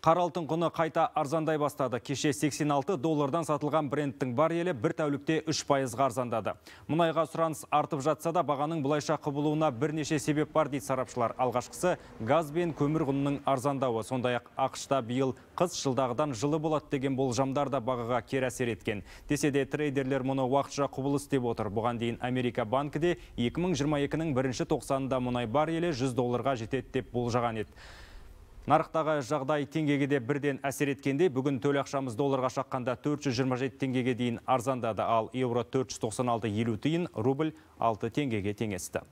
Қара алтын құны қайта арзандай бастады. Кеше 86 доллардан сатылған брендтің бар елі бір тәулікте 3 пайызға арзандады. Мұнайға сұраныс артып жатса да бағаның бұлайша құбылуына бірнеше себеп бар дейді сарапшылар. Алғашқысы газ бен көмір құнының арзандауы. Сондай ақ ақшта биыл қыз жылдағыдан жылы болады деген болжамдар да бағаға кері әсер еткен. Десе де трейдерлер мұны уақытша құбылыс деп отыр. Бұған дейін Америка банкі де 2022-нің бірінші 90 мұнай бар елі 100 долларға жетеді деп болжаған еді Нарықтағы жағдай теңгеге де бірден әсер еткенде, бүгін төл ақшамыз долларға шаққанда 427 теңгеге дейін арзандады, ал евро 496.50 тиын, рубль 6 теңгеге теңесті.